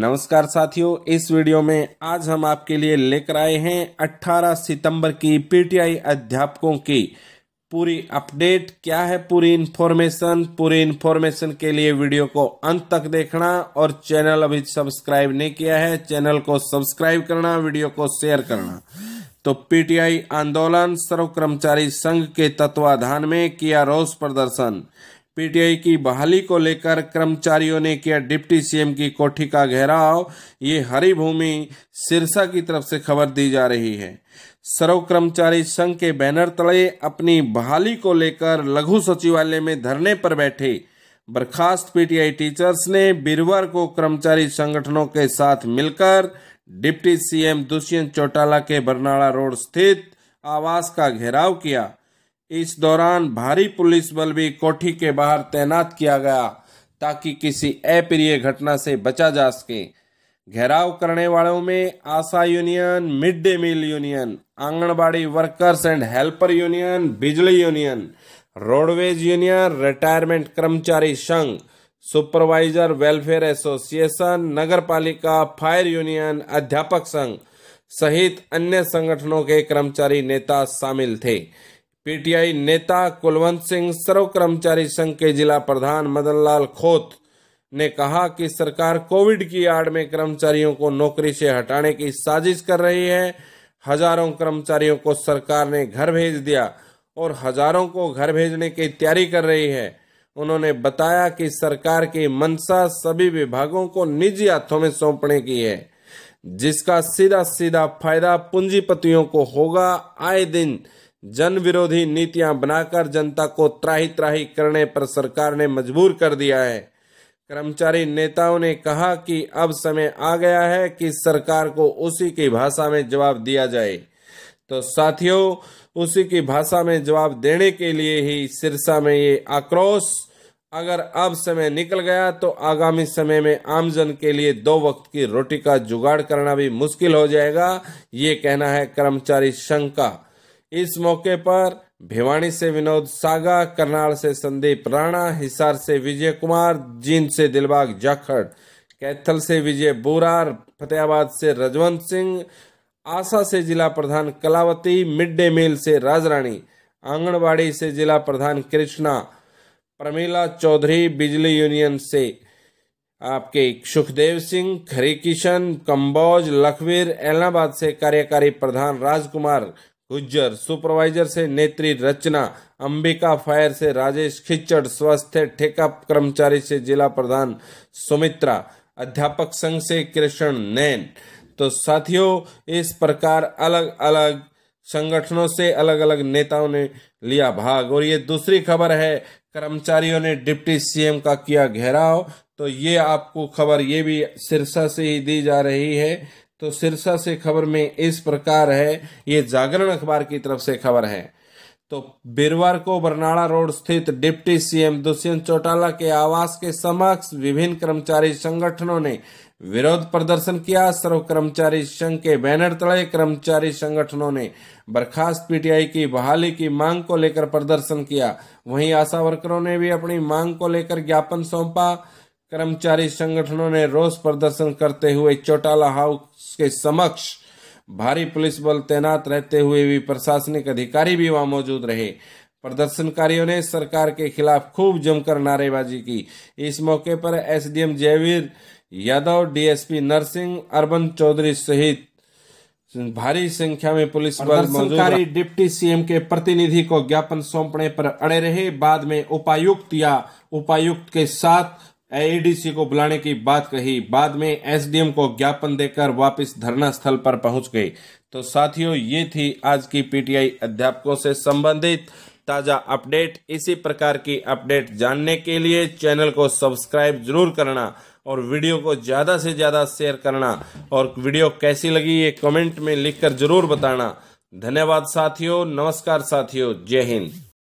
नमस्कार साथियों इस वीडियो में आज हम आपके लिए लेकर आए हैं 18 सितंबर की पीटीआई अध्यापकों की पूरी अपडेट क्या है पूरी इन्फॉर्मेशन पूरी इन्फॉर्मेशन के लिए वीडियो को अंत तक देखना और चैनल अभी सब्सक्राइब नहीं किया है चैनल को सब्सक्राइब करना वीडियो को शेयर करना तो पीटीआई आंदोलन सर्व कर्मचारी संघ के तत्वाधान में किया रोष प्रदर्शन पीटीआई की बहाली को लेकर कर्मचारियों ने किया डिप्टी सीएम की कोठी का घेराव ये हरी भूमि सिरसा की तरफ से खबर दी जा रही है सर्व कर्मचारी संघ के बैनर तले अपनी बहाली को लेकर लघु सचिवालय में धरने पर बैठे बर्खास्त पीटीआई टीचर्स ने बीरवार को कर्मचारी संगठनों के साथ मिलकर डिप्टी सीएम दुष्यंत चौटाला के बरनाला रोड स्थित आवास का घेराव किया इस दौरान भारी पुलिस बल भी कोठी के बाहर तैनात किया गया ताकि किसी अप्रिय घटना से बचा जा सके घेराव करने वालों में ASHA union mid day meal union anganwadi workers and helper union बिजली यूनियन रोडवेज यूनियन रिटायरमेंट कर्मचारी संघ सुपरवाइजर वेलफेयर एसोसिएशन नगर पालिका फायर यूनियन अध्यापक संघ सहित अन्य संगठनों के कर्मचारी नेता शामिल थे पीटीआई नेता कुलवंत सिंह सर्व कर्मचारी संघ के जिला प्रधान मदन लाल खोत ने कहा कि सरकार कोविड की आड़ में कर्मचारियों को नौकरी से हटाने की साजिश कर रही है हजारों कर्मचारियों को सरकार ने घर भेज दिया और हजारों को घर भेजने की तैयारी कर रही है उन्होंने बताया कि सरकार की मंशा सभी विभागों को निजी हाथों में सौंपने की है जिसका सीधा सीधा फायदा पूंजीपतियों को होगा आए दिन जन विरोधी नीतियां बनाकर जनता को त्राही त्राही करने पर सरकार ने मजबूर कर दिया है कर्मचारी नेताओं ने कहा कि अब समय आ गया है कि सरकार को उसी की भाषा में जवाब दिया जाए तो साथियों उसी की भाषा में जवाब देने के लिए ही सिरसा में ये आक्रोश अगर अब समय निकल गया तो आगामी समय में आमजन के लिए दो वक्त की रोटी का जुगाड़ करना भी मुश्किल हो जाएगा ये कहना है कर्मचारी संघ का इस मौके पर भिवाणी से विनोद सागा करनाल से संदीप राणा हिसार से विजय कुमार जींद से दिलबाग जाखड़ कैथल से विजय बोरार फतेहाबाद से रजवंत सिंह आशा से जिला प्रधान कलावती मिड डे मील से राजरानी आंगनबाड़ी से जिला प्रधान कृष्णा प्रमीला चौधरी बिजली यूनियन से आपके सुखदेव सिंह खरी किशन कम्बोज लखवीर एलाहाबाद से कार्यकारी प्रधान राजकुमार गुज्जर सुपरवाइजर से नेत्री रचना अंबिका फायर से राजेश खिचड़ स्वास्थ्य ठेका कर्मचारी से जिला प्रधान सुमित्रा अध्यापक संघ से कृष्ण नैन तो साथियों इस प्रकार अलग अलग संगठनों से अलग अलग नेताओं ने लिया भाग और ये दूसरी खबर है कर्मचारियों ने डिप्टी सीएम का किया घेराव तो ये आपको खबर ये भी सिरसा से ही दी जा रही है तो सिरसा से खबर में इस प्रकार है ये जागरण अखबार की तरफ से खबर है तो बीरवार को बरनाला रोड स्थित डिप्टी सीएम दुष्यंत चौटाला के आवास के समक्ष विभिन्न कर्मचारी संगठनों ने विरोध प्रदर्शन किया सर्व कर्मचारी संघ के बैनर तले कर्मचारी संगठनों ने बर्खास्त पीटीआई की बहाली की मांग को लेकर प्रदर्शन किया वहीं आशा वर्करों ने भी अपनी मांग को लेकर ज्ञापन सौंपा कर्मचारी संगठनों ने रोष प्रदर्शन करते हुए चौटाला हाउस के समक्ष भारी पुलिस बल तैनात रहते हुए भी प्रशासनिक अधिकारी भी वहां मौजूद रहे प्रदर्शनकारियों ने सरकार के खिलाफ खूब जमकर नारेबाजी की इस मौके पर एसडीएम जयवीर यादव डीएसपी नरसिंह अरबन चौधरी सहित भारी संख्या में पुलिस बल सरकारी डिप्टी सीएम के प्रतिनिधि को ज्ञापन सौंपने पर अड़े रहे बाद में उपायुक्त या उपायुक्त के साथ एडीसी e को बुलाने की बात कही बाद में एसडीएम को ज्ञापन देकर वापस धरना स्थल पर पहुंच गए तो साथियों ये थी आज की पीटीआई अध्यापकों से संबंधित ताज़ा अपडेट इसी प्रकार की अपडेट जानने के लिए चैनल को सब्सक्राइब जरूर करना और वीडियो को ज़्यादा से ज़्यादा शेयर करना और वीडियो कैसी लगी ये कमेंट में लिखकर जरूर बताना धन्यवाद साथियों नमस्कार साथियों जय हिंद